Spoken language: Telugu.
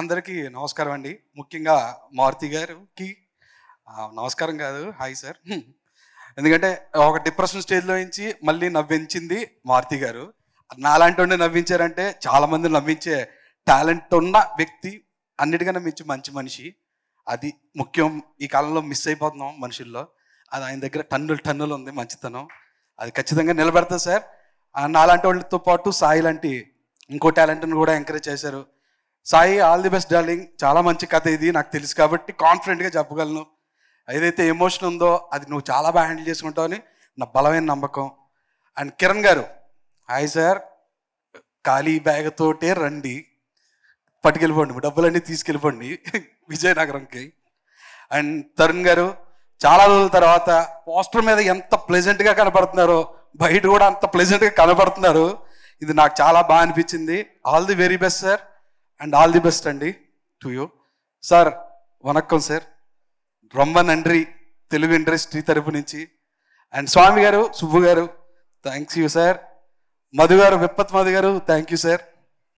అందరికీ నమస్కారం అండి ముఖ్యంగా మారుతి గారికి నమస్కారం కాదు హాయ్ సార్ ఎందుకంటే ఒక డిప్రెషన్ స్టేజ్లో నుంచి మళ్ళీ నవ్వించింది మారుతి గారు నాలాంటి వాడిని నవ్వించారంటే చాలామంది నవ్వించే టాలెంట్ ఉన్న వ్యక్తి అన్నిటికన్నా మించి మంచి మనిషి అది ముఖ్యం ఈ కాలంలో మిస్ అయిపోతున్నాం మనుషుల్లో అది ఆయన దగ్గర టన్నులు టన్నులు ఉంది మంచితనం అది ఖచ్చితంగా నిలబెడతా సార్ నాలాంటి వాళ్ళతో పాటు సాయి లాంటి ఇంకో టాలెంట్ని కూడా ఎంకరేజ్ చేశారు Sai all the best darling చాలా మంచి కథ ఇది నాకు తెలుసు కాబట్టి కాన్ఫిడెంట్గా చెప్పగలను ఏదైతే ఎమోషన్ ఉందో అది నువ్వు చాలా బాగా హ్యాండిల్ చేసుకుంటావు నా బలమైన నమ్మకం అండ్ కిరణ్ గారు హాయ్ సార్ ఖాళీ బ్యాగ్ తోటే రండి పట్టుకెళ్ళిపోండి డబ్బులన్నీ తీసుకెళ్ళిపోండి విజయనగరంకి అండ్ తరుణ్ గారు చాలా రోజుల తర్వాత పోస్టర్ మీద ఎంత ప్లెజెంట్గా కనపడుతున్నారో బయట కూడా అంత ప్లెజెంట్గా కనపడుతున్నారు ఇది నాకు చాలా బాగా అనిపించింది all the very best sir and all the best అండి టు యూ సార్ వనక్కం సార్ రొమ్మ నండ్రి తెలుగు ఇండస్ట్రీ తరపు నుంచి అండ్ స్వామి గారు సుబ్బు గారు థ్యాంక్స్ యూ సార్ మధు గారు విప్పత్ మధు గారు థ్యాంక్ యూ సార్